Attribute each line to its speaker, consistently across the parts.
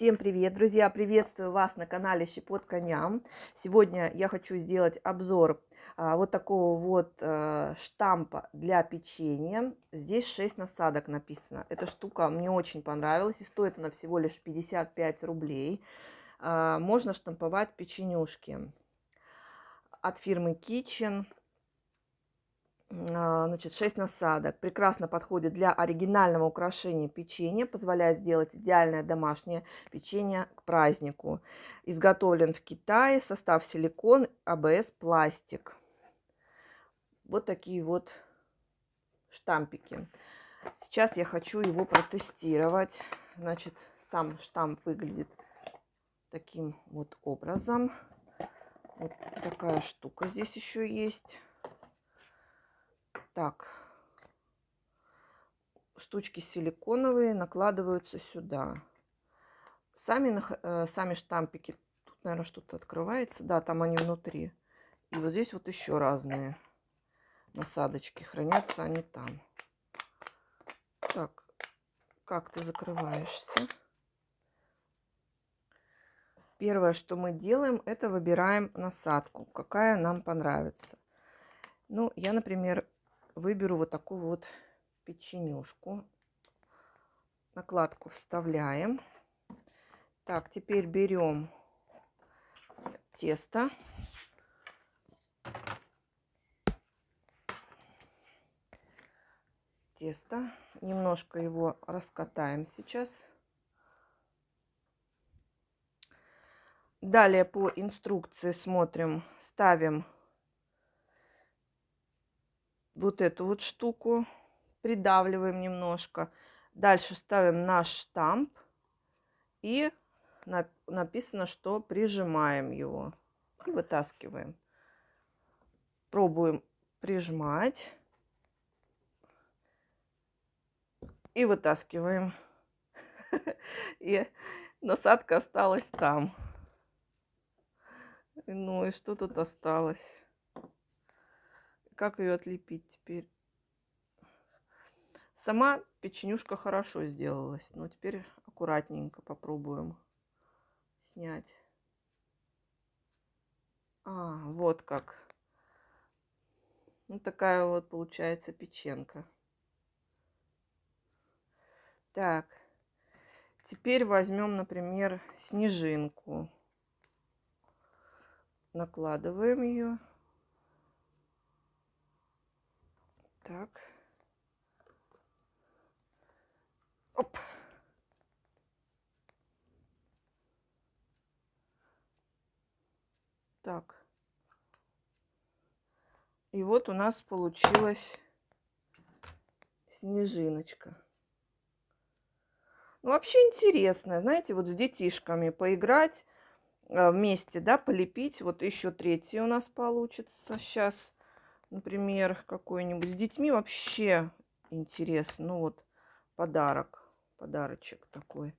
Speaker 1: Всем привет, друзья! Приветствую вас на канале Щепот Коням. Сегодня я хочу сделать обзор а, вот такого вот а, штампа для печенья. Здесь 6 насадок написано. Эта штука мне очень понравилась и стоит она всего лишь 55 рублей. А, можно штамповать печенюшки от фирмы Kitchen. А, значит, 6 насадок. Прекрасно подходит для оригинального украшения печенья, позволяет сделать идеальное домашнее печенье к празднику. Изготовлен в Китае, состав силикон, АБС, пластик. Вот такие вот штампики. Сейчас я хочу его протестировать. Значит, сам штамп выглядит таким вот образом. Вот такая штука здесь еще есть. Так, штучки силиконовые накладываются сюда. Сами, э, сами штампики, тут, наверное, что-то открывается. Да, там они внутри. И вот здесь вот еще разные насадочки. Хранятся они там. Так, как ты закрываешься? Первое, что мы делаем, это выбираем насадку, какая нам понравится. Ну, я, например, выберу вот такую вот печенюшку. Накладку вставляем. Так, теперь берем тесто. Тесто. Немножко его раскатаем сейчас. Далее по инструкции смотрим, ставим вот эту вот штуку, придавливаем немножко. Дальше ставим наш штамп и написано, что прижимаем его и вытаскиваем. Пробуем прижимать и вытаскиваем. И насадка осталась там. Ну и что тут осталось? как ее отлепить теперь. Сама печенюшка хорошо сделалась, но теперь аккуратненько попробуем снять. А, вот как. Вот ну, такая вот получается печенка. Так, теперь возьмем, например, снежинку. Накладываем ее. Так. Оп. Так. И вот у нас получилась снежиночка. Ну, вообще интересно, знаете, вот с детишками поиграть э, вместе, да, полепить. Вот еще третий у нас получится сейчас например, какой-нибудь. С детьми вообще интересно. Ну вот подарок, подарочек такой.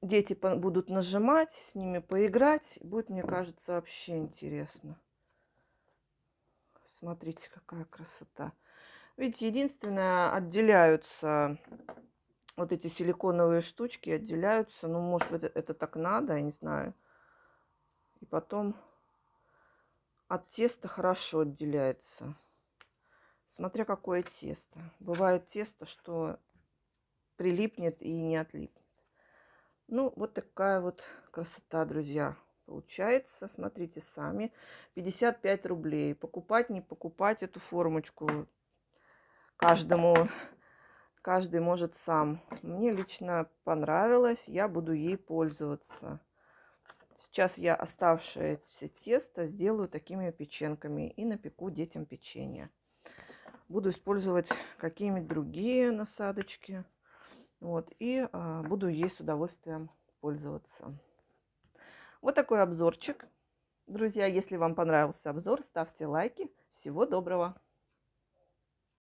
Speaker 1: Дети будут нажимать, с ними поиграть. Будет, мне кажется, вообще интересно. Смотрите, какая красота. Видите, единственное, отделяются вот эти силиконовые штучки, отделяются. Ну, может, это, это так надо, я не знаю. И потом от теста хорошо отделяется. Смотря какое тесто. Бывает тесто, что прилипнет и не отлипнет. Ну, вот такая вот красота, друзья. Получается, смотрите сами, 55 рублей. Покупать, не покупать эту формочку каждому, каждый может сам. Мне лично понравилось, я буду ей пользоваться. Сейчас я оставшееся тесто сделаю такими печенками и напеку детям печенье. Буду использовать какие-нибудь другие насадочки. Вот, и а, буду ей с удовольствием пользоваться. Вот такой обзорчик. Друзья, если вам понравился обзор, ставьте лайки. Всего доброго!